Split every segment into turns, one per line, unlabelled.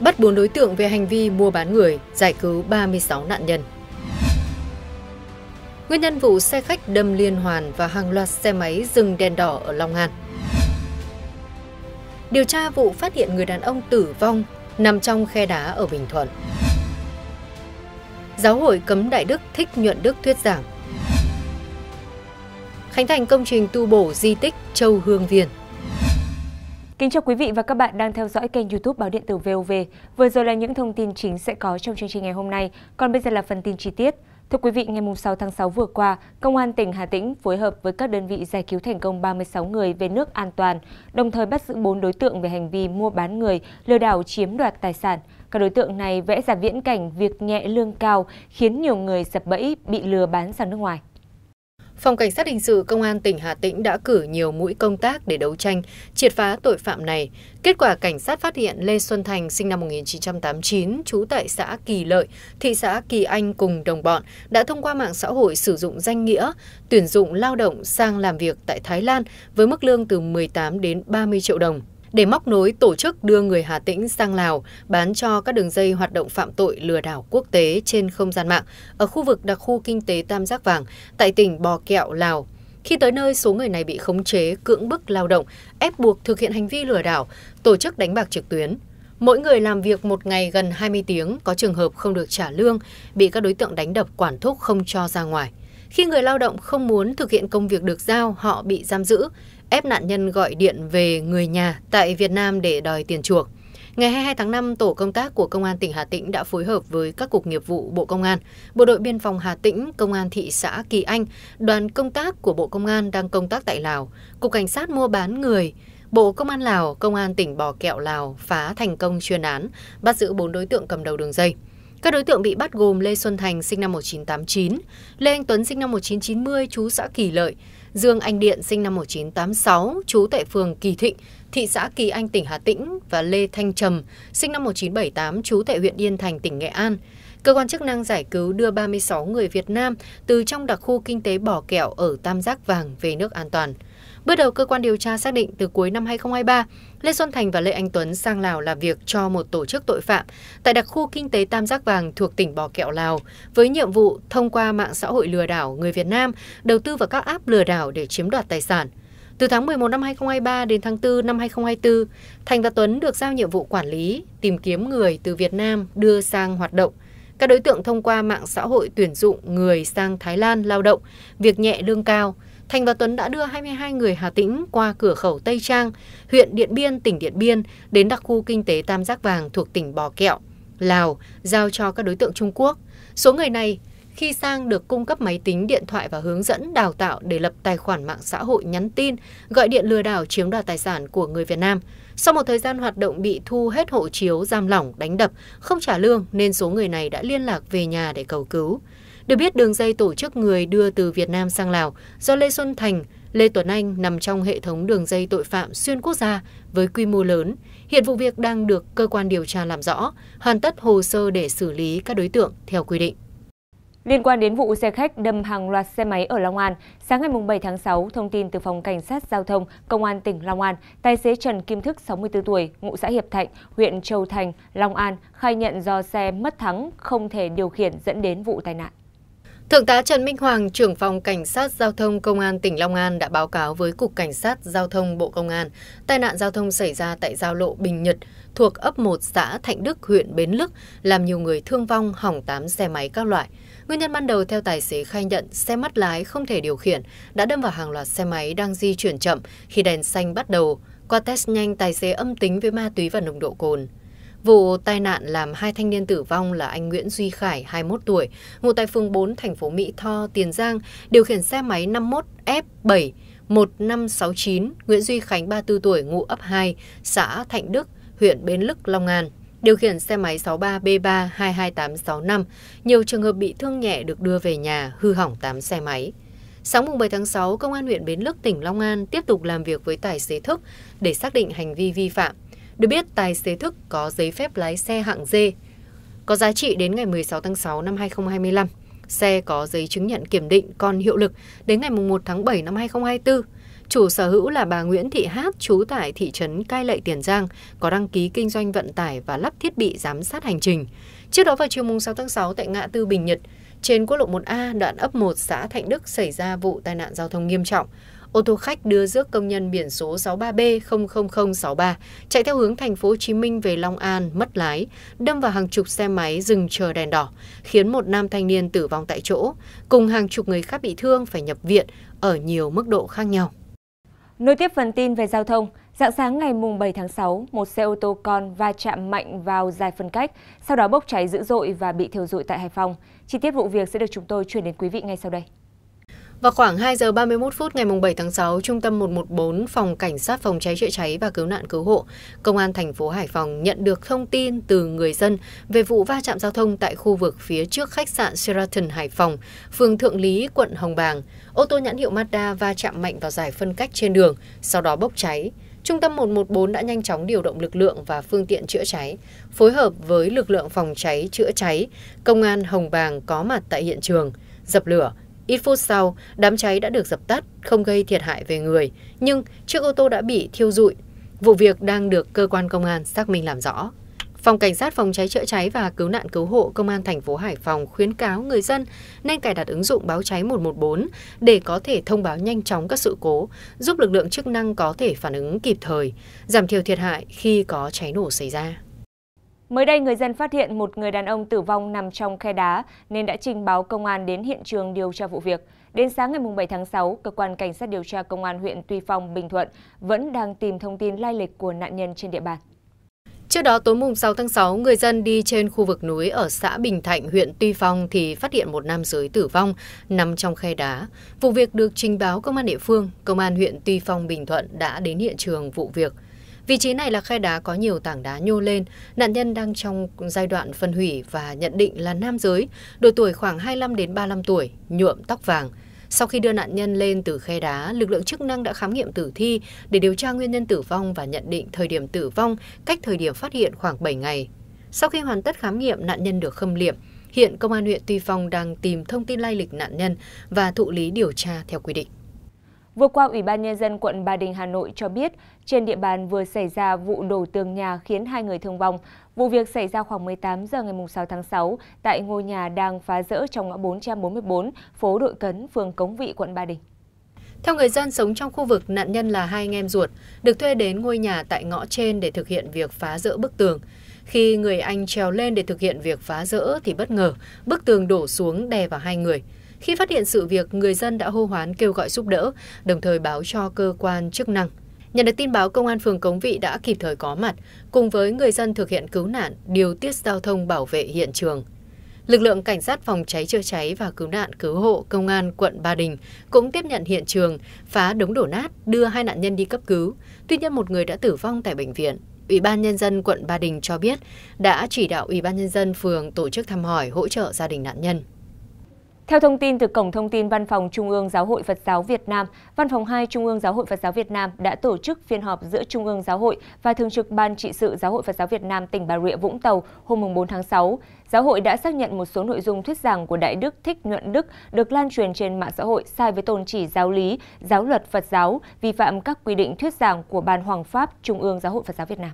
bắt 4 đối tượng về hành vi mua bán người, giải cứu 36 nạn nhân. Nguyên nhân vụ xe khách đâm liên hoàn và hàng loạt xe máy dừng đèn đỏ ở Long An. Điều tra vụ phát hiện người đàn ông tử vong nằm trong khe đá ở Bình Thuận. Giáo hội cấm Đại Đức Thích Nhuận Đức thuyết giảng. Khánh thành công trình tu bổ di tích Châu Hương Viên.
Kính chào quý vị và các bạn đang theo dõi kênh YouTube Báo điện tử VOV. Vừa rồi là những thông tin chính sẽ có trong chương trình ngày hôm nay, còn bây giờ là phần tin chi tiết. Thưa quý vị, ngày 6 tháng 6 vừa qua, Công an tỉnh Hà Tĩnh phối hợp với các đơn vị giải cứu thành công 36 người về nước an toàn, đồng thời bắt giữ 4 đối tượng về hành vi mua bán người, lừa đảo chiếm đoạt tài sản. Các đối tượng này vẽ ra viễn cảnh việc nhẹ lương cao khiến nhiều người sập bẫy bị lừa bán sang nước ngoài phòng cảnh sát hình sự công an tỉnh Hà
Tĩnh đã cử nhiều mũi công tác để đấu tranh, triệt phá tội phạm này. Kết quả cảnh sát phát hiện Lê Xuân Thành sinh năm 1989, trú tại xã Kỳ Lợi, thị xã Kỳ Anh cùng đồng bọn đã thông qua mạng xã hội sử dụng danh nghĩa tuyển dụng lao động sang làm việc tại Thái Lan với mức lương từ 18 đến 30 triệu đồng để móc nối tổ chức đưa người Hà Tĩnh sang Lào bán cho các đường dây hoạt động phạm tội lừa đảo quốc tế trên không gian mạng ở khu vực đặc khu kinh tế Tam Giác Vàng tại tỉnh Bò Kẹo, Lào. Khi tới nơi, số người này bị khống chế, cưỡng bức lao động, ép buộc thực hiện hành vi lừa đảo, tổ chức đánh bạc trực tuyến. Mỗi người làm việc một ngày gần 20 tiếng, có trường hợp không được trả lương, bị các đối tượng đánh đập quản thúc không cho ra ngoài. Khi người lao động không muốn thực hiện công việc được giao, họ bị giam giữ, ép nạn nhân gọi điện về người nhà tại Việt Nam để đòi tiền chuộc. Ngày 22 tháng 5, Tổ công tác của Công an tỉnh Hà Tĩnh đã phối hợp với các cục nghiệp vụ Bộ Công an, Bộ đội Biên phòng Hà Tĩnh, Công an thị xã Kỳ Anh, đoàn công tác của Bộ Công an đang công tác tại Lào, Cục Cảnh sát mua bán người, Bộ Công an Lào, Công an tỉnh Bò Kẹo Lào phá thành công chuyên án, bắt giữ 4 đối tượng cầm đầu đường dây. Các đối tượng bị bắt gồm Lê Xuân Thành sinh năm 1989, Lê Anh Tuấn sinh năm 1990, chú xã Kỳ Lợi, Dương Anh Điện sinh năm 1986, trú tại phường Kỳ Thịnh, thị xã Kỳ Anh, tỉnh Hà Tĩnh và Lê Thanh Trầm, sinh năm 1978, trú tại huyện Yên Thành, tỉnh Nghệ An. Cơ quan chức năng giải cứu đưa 36 người Việt Nam từ trong đặc khu kinh tế Bò Kẹo ở Tam Giác Vàng về nước an toàn. Bước đầu cơ quan điều tra xác định từ cuối năm 2023, Lê Xuân Thành và Lê Anh Tuấn sang Lào làm việc cho một tổ chức tội phạm tại đặc khu kinh tế Tam Giác Vàng thuộc tỉnh Bò Kẹo Lào với nhiệm vụ thông qua mạng xã hội lừa đảo người Việt Nam đầu tư vào các app lừa đảo để chiếm đoạt tài sản. Từ tháng 11 năm 2023 đến tháng 4 năm 2024, Thành và Tuấn được giao nhiệm vụ quản lý, tìm kiếm người từ Việt Nam đưa sang hoạt động. Các đối tượng thông qua mạng xã hội tuyển dụng người sang Thái Lan lao động, việc nhẹ lương cao – thành và Tuấn đã đưa 22 người Hà Tĩnh qua cửa khẩu Tây Trang, huyện Điện Biên, tỉnh Điện Biên, đến đặc khu kinh tế Tam Giác Vàng thuộc tỉnh Bò Kẹo, Lào, giao cho các đối tượng Trung Quốc. Số người này khi sang được cung cấp máy tính, điện thoại và hướng dẫn đào tạo để lập tài khoản mạng xã hội nhắn tin, gọi điện lừa đảo chiếm đoạt tài sản của người Việt Nam. Sau một thời gian hoạt động bị thu hết hộ chiếu, giam lỏng, đánh đập, không trả lương nên số người này đã liên lạc về nhà để cầu cứu được biết đường dây tổ chức người đưa từ Việt Nam sang Lào do Lê Xuân Thành, Lê Tuấn Anh nằm trong hệ thống đường dây tội phạm xuyên quốc gia với quy mô lớn. Hiện vụ việc đang được cơ quan điều tra làm rõ, hoàn tất hồ sơ để xử lý các đối tượng theo quy định.
Liên quan đến vụ xe khách đâm hàng loạt xe máy ở Long An, sáng ngày 7 tháng 6, thông tin từ Phòng Cảnh sát Giao thông Công an tỉnh Long An, tài xế Trần Kim Thức, 64 tuổi, ngụ xã Hiệp Thạnh, huyện Châu Thành, Long An, khai nhận do xe mất thắng, không thể điều khiển dẫn đến vụ tai nạn
thượng tá trần minh hoàng trưởng phòng cảnh sát giao thông công an tỉnh long an đã báo cáo với cục cảnh sát giao thông bộ công an tai nạn giao thông xảy ra tại giao lộ bình nhật thuộc ấp 1 xã thạnh đức huyện bến lức làm nhiều người thương vong hỏng tám xe máy các loại Nguyên nhân ban đầu theo tài xế khai nhận xe mất lái không thể điều khiển đã đâm vào hàng loạt xe máy đang di chuyển chậm khi đèn xanh bắt đầu. Qua test nhanh tài xế âm tính với ma túy và nồng độ cồn. Vụ tai nạn làm hai thanh niên tử vong là anh Nguyễn Duy Khải, 21 tuổi, ngụ tại phường 4, thành phố Mỹ Tho, Tiền Giang, điều khiển xe máy 51F7 1569, Nguyễn Duy Khánh 34 tuổi, ngụ ấp 2, xã Thạnh Đức, huyện Bến Lức, Long An. Điều khiển xe máy 63B3-22865, nhiều trường hợp bị thương nhẹ được đưa về nhà, hư hỏng 8 xe máy. Sáng mùng 7 tháng 6, Công an huyện Bến Lức, tỉnh Long An tiếp tục làm việc với tài xế Thức để xác định hành vi vi phạm. Được biết, tài xế Thức có giấy phép lái xe hạng D, có giá trị đến ngày 16 tháng 6 năm 2025. Xe có giấy chứng nhận kiểm định còn hiệu lực đến ngày 1 tháng 7 năm 2024. Chủ sở hữu là bà Nguyễn Thị Hát, trú tại thị trấn Cai Lậy, Tiền Giang, có đăng ký kinh doanh vận tải và lắp thiết bị giám sát hành trình. Trước đó vào chiều 6 tháng 6 tại ngã tư Bình Nhật, trên quốc lộ 1A đoạn ấp 1 xã Thạnh Đức xảy ra vụ tai nạn giao thông nghiêm trọng ô tô khách đưa rước công nhân biển số 63B00063 chạy theo hướng thành phố Hồ Chí Minh về Long An mất lái, đâm vào hàng chục xe máy dừng chờ đèn đỏ, khiến một nam thanh niên tử vong tại chỗ, cùng hàng chục người khác bị thương phải nhập viện ở nhiều mức độ khác nhau.
Nối tiếp phần tin về giao thông, Dạng sáng ngày 7 tháng 6, một xe ô tô con va chạm mạnh vào dài phân cách, sau đó bốc cháy dữ dội và bị thiêu dụi tại Hải Phòng. Chi tiết vụ việc sẽ được chúng tôi chuyển đến quý vị ngay sau đây.
Vào khoảng 2 giờ 31 phút ngày 7 tháng 6, Trung tâm 114 Phòng Cảnh sát Phòng cháy chữa cháy và Cứu nạn Cứu hộ, Công an thành phố Hải Phòng nhận được thông tin từ người dân về vụ va chạm giao thông tại khu vực phía trước khách sạn Sheraton Hải Phòng, phường Thượng Lý, quận Hồng Bàng. Ô tô nhãn hiệu Mazda va chạm mạnh vào giải phân cách trên đường, sau đó bốc cháy. Trung tâm 114 đã nhanh chóng điều động lực lượng và phương tiện chữa cháy, phối hợp với lực lượng phòng cháy chữa cháy, công an Hồng Bàng có mặt tại hiện trường, dập lửa, ít phút sau đám cháy đã được dập tắt không gây thiệt hại về người nhưng chiếc ô tô đã bị thiêu dụi vụ việc đang được cơ quan công an xác minh làm rõ Phòng Cảnh sát Phòng cháy chữa cháy và Cứu nạn Cứu hộ Công an thành phố Hải Phòng khuyến cáo người dân nên cài đặt ứng dụng báo cháy 114 để có thể thông báo nhanh chóng các sự cố, giúp lực lượng chức năng có thể phản ứng kịp thời, giảm thiểu thiệt hại khi có cháy nổ xảy ra.
Mới đây, người dân phát hiện một người đàn ông tử vong nằm trong khe đá nên đã trình báo công an đến hiện trường điều tra vụ việc. Đến sáng ngày 7 tháng 6, Cơ quan Cảnh sát điều tra Công an huyện Tuy Phong, Bình Thuận vẫn đang tìm thông tin lai lịch của nạn nhân trên địa bàn. Trước
đó tối mùng 6 tháng 6, người dân đi trên khu vực núi ở xã Bình Thạnh, huyện Tuy Phong thì phát hiện một nam giới tử vong nằm trong khe đá. Vụ việc được trình báo công an địa phương, công an huyện Tuy Phong Bình Thuận đã đến hiện trường vụ việc vị trí này là khe đá có nhiều tảng đá nhô lên nạn nhân đang trong giai đoạn phân hủy và nhận định là nam giới độ tuổi khoảng 25 đến 35 tuổi nhuộm tóc vàng sau khi đưa nạn nhân lên từ khe đá, lực lượng chức năng đã khám nghiệm tử thi để điều tra nguyên nhân tử vong và nhận định thời điểm tử vong cách thời điểm phát hiện khoảng 7 ngày. Sau khi hoàn tất khám nghiệm, nạn nhân được khâm liệm. Hiện Công an huyện Tuy Phong đang tìm thông tin lai lịch nạn nhân và thụ lý điều tra theo quy định.
Vừa qua, Ủy ban Nhân dân quận Ba Đình, Hà Nội cho biết trên địa bàn vừa xảy ra vụ đổ tường nhà khiến hai người thương vong. Vụ việc xảy ra khoảng 18 giờ ngày 6 tháng 6 tại ngôi nhà đang phá rỡ trong ngõ 444, phố Đội Cấn, phường Cống Vị, quận Ba Đình. Theo người dân sống trong khu
vực, nạn nhân là hai anh em ruột, được thuê đến ngôi nhà tại ngõ trên để thực hiện việc phá rỡ bức tường. Khi người anh trèo lên để thực hiện việc phá rỡ thì bất ngờ, bức tường đổ xuống đè vào hai người. Khi phát hiện sự việc, người dân đã hô hoán kêu gọi giúp đỡ, đồng thời báo cho cơ quan chức năng. Nhận được tin báo, công an phường Cống Vị đã kịp thời có mặt, cùng với người dân thực hiện cứu nạn, điều tiết giao thông bảo vệ hiện trường. Lực lượng cảnh sát phòng cháy chữa cháy và cứu nạn cứu hộ công an quận Ba Đình cũng tiếp nhận hiện trường, phá đống đổ nát, đưa hai nạn nhân đi cấp cứu. Tuy nhiên một người đã tử vong tại bệnh viện. Ủy ban nhân dân quận Ba Đình cho biết đã chỉ đạo Ủy ban nhân dân phường tổ chức thăm hỏi hỗ trợ gia đình nạn nhân.
Theo thông tin từ Cổng Thông tin Văn phòng Trung ương Giáo hội Phật giáo Việt Nam, Văn phòng 2 Trung ương Giáo hội Phật giáo Việt Nam đã tổ chức phiên họp giữa Trung ương Giáo hội và Thường trực Ban trị sự Giáo hội Phật giáo Việt Nam tỉnh Bà Rịa Vũng Tàu hôm 4 tháng 6. Giáo hội đã xác nhận một số nội dung thuyết giảng của Đại Đức Thích Nhuận Đức được lan truyền trên mạng xã hội sai với tôn chỉ giáo lý, giáo luật Phật giáo, vi phạm các quy định thuyết giảng của Ban Hoàng Pháp Trung ương Giáo hội Phật giáo Việt Nam.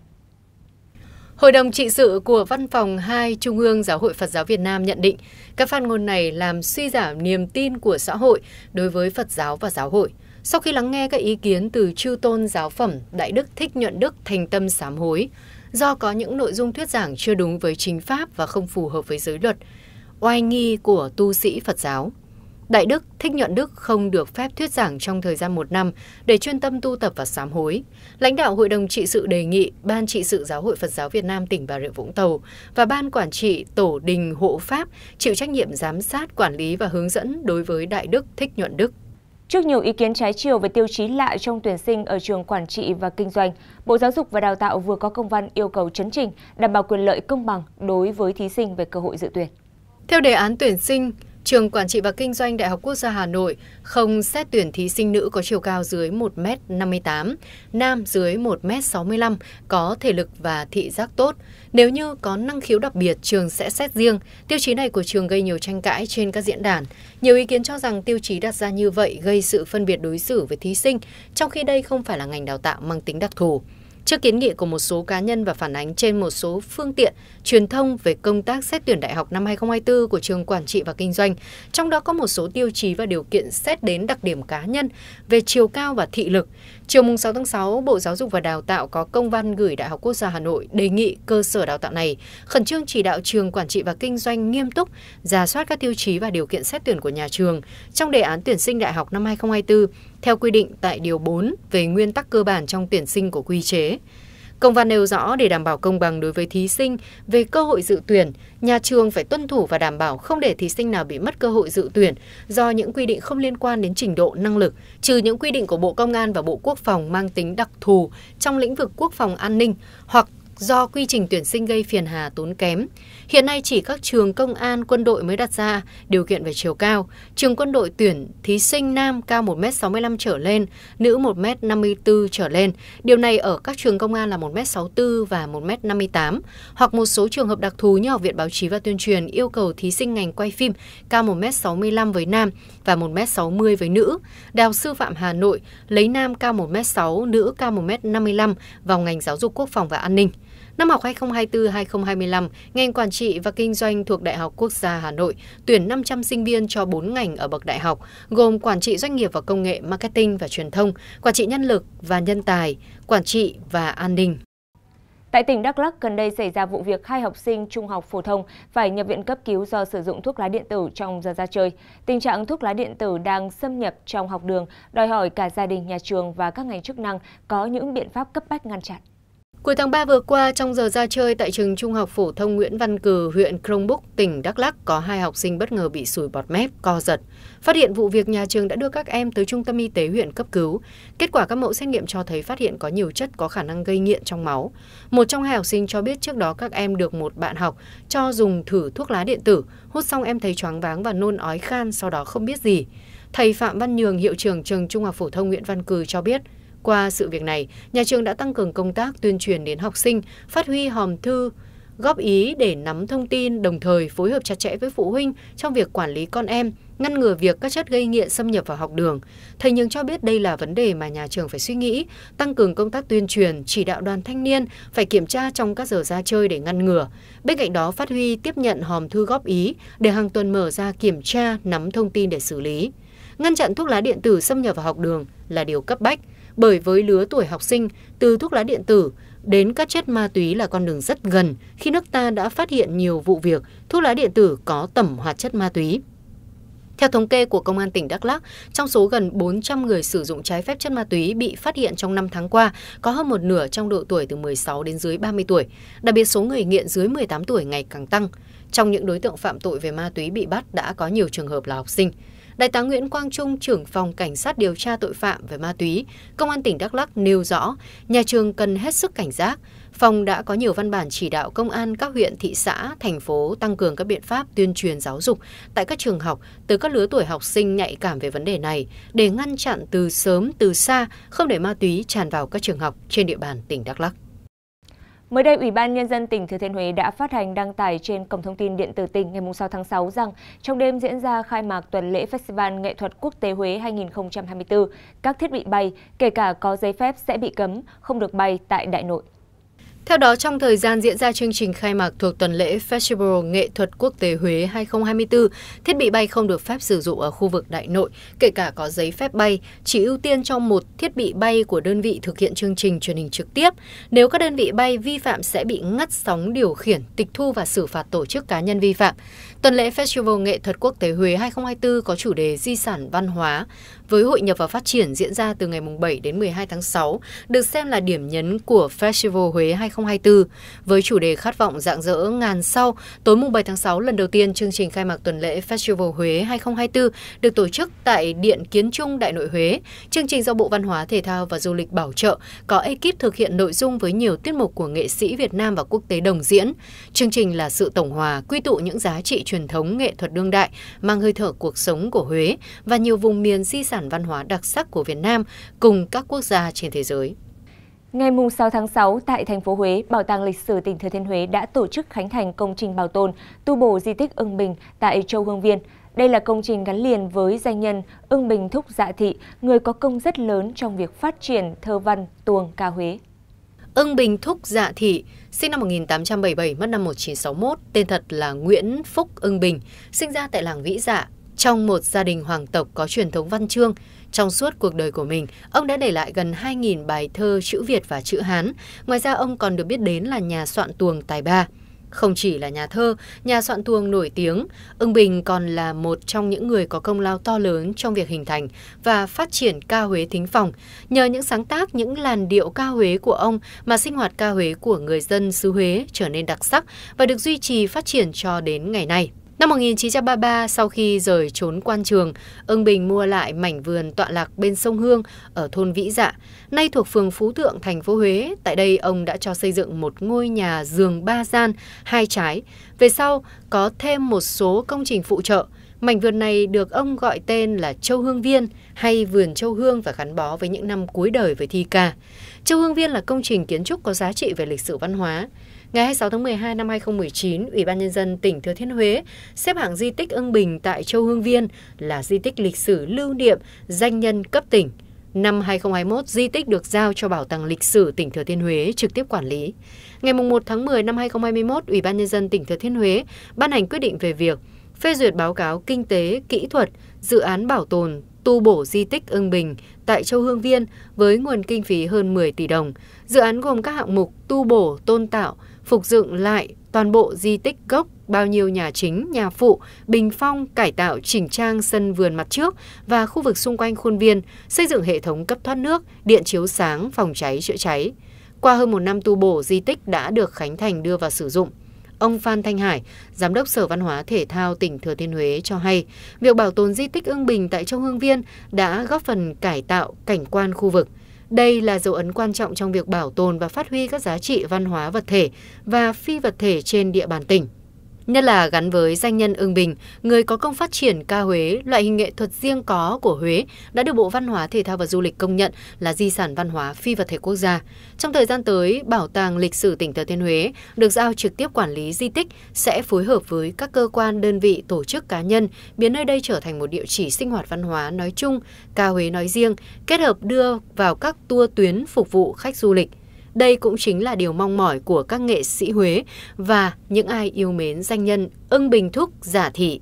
Hội đồng trị sự của Văn phòng 2 Trung ương Giáo hội Phật giáo Việt Nam nhận định các phát ngôn này làm suy giảm niềm tin của xã hội đối với Phật giáo và giáo hội. Sau khi lắng nghe các ý kiến từ chư tôn giáo phẩm Đại Đức Thích Nhuận Đức thành tâm sám hối, do có những nội dung thuyết giảng chưa đúng với chính pháp và không phù hợp với giới luật, oai nghi của tu sĩ Phật giáo. Đại Đức Thích Nhuận Đức không được phép thuyết giảng trong thời gian một năm để chuyên tâm tu tập và sám hối. Lãnh đạo Hội đồng trị sự đề nghị Ban trị sự Giáo hội Phật giáo Việt Nam tỉnh Bà Rịa Vũng Tàu và Ban quản trị Tổ đình Hộ Pháp chịu trách nhiệm giám sát,
quản lý và hướng dẫn đối với Đại Đức Thích Nhuận Đức. Trước nhiều ý kiến trái chiều về tiêu chí lạ trong tuyển sinh ở trường quản trị và kinh doanh, Bộ Giáo dục và Đào tạo vừa có công văn yêu cầu chấn chỉnh đảm bảo quyền lợi công bằng đối với thí sinh về cơ hội dự tuyển. Theo đề án tuyển sinh,
trường Quản trị và Kinh doanh Đại học Quốc gia Hà Nội không xét tuyển thí sinh nữ có chiều cao dưới 1m58, nam dưới 1m65, có thể lực và thị giác tốt. Nếu như có năng khiếu đặc biệt, trường sẽ xét riêng. Tiêu chí này của trường gây nhiều tranh cãi trên các diễn đàn. Nhiều ý kiến cho rằng tiêu chí đặt ra như vậy gây sự phân biệt đối xử với thí sinh, trong khi đây không phải là ngành đào tạo mang tính đặc thù. Trước kiến nghị của một số cá nhân và phản ánh trên một số phương tiện truyền thông về công tác xét tuyển đại học năm 2024 của trường quản trị và kinh doanh, trong đó có một số tiêu chí và điều kiện xét đến đặc điểm cá nhân về chiều cao và thị lực, chiều 6 tháng 6, Bộ Giáo dục và Đào tạo có công văn gửi Đại học Quốc gia Hà Nội đề nghị cơ sở đào tạo này khẩn trương chỉ đạo trường quản trị và kinh doanh nghiêm túc ra soát các tiêu chí và điều kiện xét tuyển của nhà trường trong đề án tuyển sinh đại học năm 2024 theo quy định tại Điều 4 về nguyên tắc cơ bản trong tuyển sinh của quy chế. Công văn nêu rõ để đảm bảo công bằng đối với thí sinh về cơ hội dự tuyển, nhà trường phải tuân thủ và đảm bảo không để thí sinh nào bị mất cơ hội dự tuyển do những quy định không liên quan đến trình độ năng lực, trừ những quy định của Bộ Công an và Bộ Quốc phòng mang tính đặc thù trong lĩnh vực quốc phòng an ninh hoặc do quy trình tuyển sinh gây phiền hà tốn kém. Hiện nay chỉ các trường công an, quân đội mới đặt ra điều kiện về chiều cao. Trường quân đội tuyển thí sinh nam cao 1m65 trở lên, nữ 1m54 trở lên. Điều này ở các trường công an là 1m64 và 1m58. Hoặc một số trường hợp đặc thù như Học viện Báo chí và Tuyên truyền yêu cầu thí sinh ngành quay phim cao 1m65 với nam và 1m60 với nữ. Đào Sư phạm Hà Nội lấy nam cao 1m6, nữ cao 1m55 vào ngành giáo dục quốc phòng và an ninh. Năm học 2024-2025, ngành quản trị và kinh doanh thuộc Đại học Quốc gia Hà Nội tuyển 500 sinh viên cho 4 ngành ở bậc đại học, gồm quản trị doanh nghiệp và công nghệ, marketing và truyền thông, quản trị nhân lực và nhân tài, quản trị và an ninh.
Tại tỉnh Đắk Lắk, gần đây xảy ra vụ việc hai học sinh trung học phổ thông phải nhập viện cấp cứu do sử dụng thuốc lá điện tử trong giờ ra chơi. Tình trạng thuốc lá điện tử đang xâm nhập trong học đường, đòi hỏi cả gia đình, nhà trường và các ngành chức năng có những biện pháp cấp bách ngăn chặn.
Cuối tháng 3 vừa qua, trong giờ ra chơi tại trường Trung học phổ thông Nguyễn Văn Cử, huyện Krông Búc, tỉnh Đắk Lắk có hai học sinh bất ngờ bị sùi bọt mép, co giật. Phát hiện vụ việc, nhà trường đã đưa các em tới trung tâm y tế huyện cấp cứu. Kết quả các mẫu xét nghiệm cho thấy phát hiện có nhiều chất có khả năng gây nghiện trong máu. Một trong hai học sinh cho biết trước đó các em được một bạn học cho dùng thử thuốc lá điện tử, hút xong em thấy choáng váng và nôn ói khan, sau đó không biết gì. Thầy Phạm Văn Nhường, hiệu trưởng trường Trung học phổ thông Nguyễn Văn Cử cho biết, qua sự việc này nhà trường đã tăng cường công tác tuyên truyền đến học sinh phát huy hòm thư góp ý để nắm thông tin đồng thời phối hợp chặt chẽ với phụ huynh trong việc quản lý con em ngăn ngừa việc các chất gây nghiện xâm nhập vào học đường thầy nhưng cho biết đây là vấn đề mà nhà trường phải suy nghĩ tăng cường công tác tuyên truyền chỉ đạo đoàn thanh niên phải kiểm tra trong các giờ ra chơi để ngăn ngừa bên cạnh đó phát huy tiếp nhận hòm thư góp ý để hàng tuần mở ra kiểm tra nắm thông tin để xử lý ngăn chặn thuốc lá điện tử xâm nhập vào học đường là điều cấp bách bởi với lứa tuổi học sinh từ thuốc lá điện tử đến các chất ma túy là con đường rất gần khi nước ta đã phát hiện nhiều vụ việc thuốc lá điện tử có tẩm hoạt chất ma túy. Theo thống kê của Công an tỉnh Đắk Lắk, trong số gần 400 người sử dụng trái phép chất ma túy bị phát hiện trong 5 tháng qua, có hơn một nửa trong độ tuổi từ 16 đến dưới 30 tuổi, đặc biệt số người nghiện dưới 18 tuổi ngày càng tăng. Trong những đối tượng phạm tội về ma túy bị bắt đã có nhiều trường hợp là học sinh đại tá Nguyễn Quang Trung, trưởng phòng cảnh sát điều tra tội phạm về ma túy, Công an tỉnh Đắk Lắc nêu rõ, nhà trường cần hết sức cảnh giác. Phòng đã có nhiều văn bản chỉ đạo công an các huyện, thị xã, thành phố tăng cường các biện pháp tuyên truyền giáo dục tại các trường học từ các lứa tuổi học sinh nhạy cảm về vấn đề này để ngăn chặn từ sớm từ xa không để ma túy tràn vào các trường học trên địa bàn tỉnh Đắk lắc
Mới đây, Ủy ban Nhân dân tỉnh Thừa Thiên Huế đã phát hành đăng tải trên Cổng thông tin điện tử tỉnh ngày 6 tháng 6 rằng trong đêm diễn ra khai mạc tuần lễ Festival Nghệ thuật Quốc tế Huế 2024, các thiết bị bay, kể cả có giấy phép sẽ bị cấm, không được bay tại đại nội theo đó trong thời gian diễn ra
chương trình khai mạc thuộc tuần lễ Festival Nghệ thuật Quốc tế Huế 2024, thiết bị bay không được phép sử dụng ở khu vực đại nội, kể cả có giấy phép bay, chỉ ưu tiên cho một thiết bị bay của đơn vị thực hiện chương trình truyền hình trực tiếp. Nếu các đơn vị bay vi phạm sẽ bị ngắt sóng điều khiển, tịch thu và xử phạt tổ chức cá nhân vi phạm. Tuần lễ Festival Nghệ thuật Quốc tế Huế 2024 có chủ đề Di sản văn hóa với hội nhập và phát triển diễn ra từ ngày 7 đến 12 tháng 6, được xem là điểm nhấn của Festival Huế 2024 2024 với chủ đề Khát vọng dạng dỡ ngàn sau. Tối mùng 7 tháng 6 lần đầu tiên chương trình khai mạc tuần lễ Festival Huế 2024 được tổ chức tại Điện Kiến Trung Đại Nội Huế. Chương trình do Bộ Văn hóa Thể thao và Du lịch bảo trợ có ekip thực hiện nội dung với nhiều tiết mục của nghệ sĩ Việt Nam và quốc tế đồng diễn. Chương trình là sự tổng hòa quy tụ những giá trị truyền thống nghệ thuật đương đại mang hơi thở cuộc sống của Huế và nhiều vùng miền di sản văn hóa đặc sắc của Việt Nam cùng các quốc gia trên thế giới.
Ngày 6 tháng 6 tại thành phố Huế, Bảo tàng Lịch sử tỉnh Thừa Thiên Huế đã tổ chức khánh thành công trình bảo tồn tu bổ di tích Ưng Bình tại Châu Hương Viên. Đây là công trình gắn liền với danh nhân Ưng Bình Thúc Dạ Thị, người có công rất lớn trong việc phát triển thơ văn tuồng ca Huế. Ưng Bình Thúc Dạ Thị, sinh năm
1877, mất năm 1961, tên thật là Nguyễn Phúc Ưng Bình, sinh ra tại làng Vĩ Dạ, trong một gia đình hoàng tộc có truyền thống văn chương, trong suốt cuộc đời của mình, ông đã để lại gần 2.000 bài thơ chữ Việt và chữ Hán. Ngoài ra ông còn được biết đến là nhà soạn tuồng tài ba. Không chỉ là nhà thơ, nhà soạn tuồng nổi tiếng, Ưng Bình còn là một trong những người có công lao to lớn trong việc hình thành và phát triển ca Huế thính phòng. Nhờ những sáng tác, những làn điệu ca Huế của ông mà sinh hoạt ca Huế của người dân xứ Huế trở nên đặc sắc và được duy trì phát triển cho đến ngày nay. Năm 1933, sau khi rời trốn quan trường, ông Bình mua lại mảnh vườn tọa lạc bên sông Hương ở thôn Vĩ Dạ, nay thuộc phường Phú Thượng, thành phố Huế. Tại đây, ông đã cho xây dựng một ngôi nhà giường ba gian, hai trái. Về sau, có thêm một số công trình phụ trợ. Mảnh vườn này được ông gọi tên là Châu Hương Viên hay Vườn Châu Hương và gắn bó với những năm cuối đời với thi ca. Châu Hương Viên là công trình kiến trúc có giá trị về lịch sử văn hóa. Ngày 26 tháng 12 năm 2019, Ủy ban Nhân dân tỉnh Thừa Thiên Huế xếp hạng di tích ưng bình tại Châu Hương Viên là di tích lịch sử lưu niệm danh nhân cấp tỉnh. Năm 2021, di tích được giao cho Bảo tàng Lịch sử tỉnh Thừa Thiên Huế trực tiếp quản lý. Ngày 1 tháng 10 năm 2021, Ủy ban Nhân dân tỉnh Thừa Thiên Huế ban hành quyết định về việc phê duyệt báo cáo kinh tế, kỹ thuật, dự án bảo tồn, tu bổ di tích ưng bình tại Châu Hương Viên với nguồn kinh phí hơn 10 tỷ đồng. Dự án gồm các hạng mục tu bổ, tôn tạo, phục dựng lại toàn bộ di tích gốc bao nhiêu nhà chính, nhà phụ, bình phong, cải tạo chỉnh trang sân vườn mặt trước và khu vực xung quanh khuôn viên, xây dựng hệ thống cấp thoát nước, điện chiếu sáng, phòng cháy chữa cháy. Qua hơn một năm tu bổ, di tích đã được Khánh Thành đưa vào sử dụng. Ông Phan Thanh Hải, Giám đốc Sở Văn hóa Thể thao tỉnh Thừa Thiên Huế cho hay, việc bảo tồn di tích ưng bình tại Châu Hương Viên đã góp phần cải tạo cảnh quan khu vực, đây là dấu ấn quan trọng trong việc bảo tồn và phát huy các giá trị văn hóa vật thể và phi vật thể trên địa bàn tỉnh nhất là gắn với danh nhân Ưng Bình, người có công phát triển ca Huế, loại hình nghệ thuật riêng có của Huế đã được Bộ Văn hóa Thể thao và Du lịch công nhận là di sản văn hóa phi vật thể quốc gia. Trong thời gian tới, Bảo tàng lịch sử tỉnh Thừa Thiên Huế được giao trực tiếp quản lý di tích sẽ phối hợp với các cơ quan, đơn vị, tổ chức cá nhân biến nơi đây trở thành một địa chỉ sinh hoạt văn hóa nói chung, ca Huế nói riêng, kết hợp đưa vào các tour tuyến phục vụ khách du lịch. Đây cũng chính là điều mong mỏi của các nghệ sĩ Huế
và những ai yêu mến danh nhân Ưng Bình Thúc Giả Thị.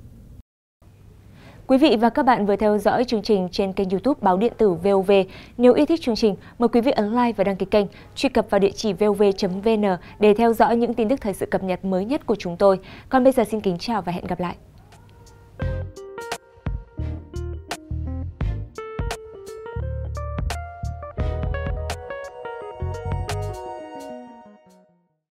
Quý vị và các bạn vừa theo dõi chương trình trên kênh youtube Báo Điện tử VOV. Nếu yêu thích chương trình, mời quý vị ấn like và đăng ký kênh, truy cập vào địa chỉ vov.vn để theo dõi những tin tức thời sự cập nhật mới nhất của chúng tôi. Còn bây giờ xin kính chào và hẹn gặp lại.